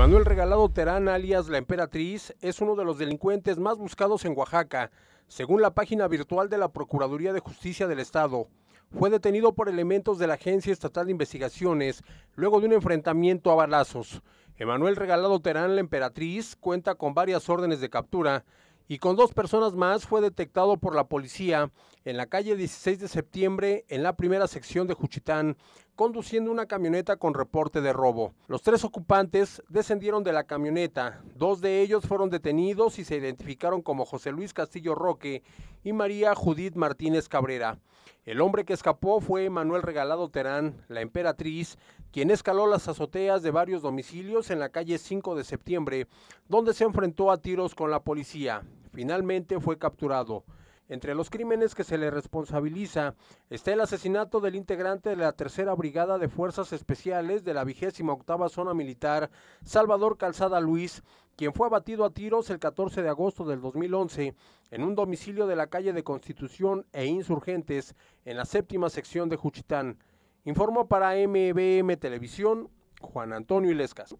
Emanuel Regalado Terán, alias La Emperatriz, es uno de los delincuentes más buscados en Oaxaca, según la página virtual de la Procuraduría de Justicia del Estado. Fue detenido por elementos de la Agencia Estatal de Investigaciones luego de un enfrentamiento a balazos. Emanuel Regalado Terán, la emperatriz, cuenta con varias órdenes de captura y con dos personas más fue detectado por la policía en la calle 16 de septiembre en la primera sección de Juchitán, conduciendo una camioneta con reporte de robo. Los tres ocupantes descendieron de la camioneta, dos de ellos fueron detenidos y se identificaron como José Luis Castillo Roque y María Judith Martínez Cabrera. El hombre que escapó fue Manuel Regalado Terán, la emperatriz, quien escaló las azoteas de varios domicilios en la calle 5 de septiembre, donde se enfrentó a tiros con la policía. Finalmente fue capturado. Entre los crímenes que se le responsabiliza está el asesinato del integrante de la tercera brigada de fuerzas especiales de la vigésima octava zona militar, Salvador Calzada Luis, quien fue abatido a tiros el 14 de agosto del 2011 en un domicilio de la calle de Constitución e Insurgentes en la séptima sección de Juchitán. Informó para MBM Televisión Juan Antonio Ilescas.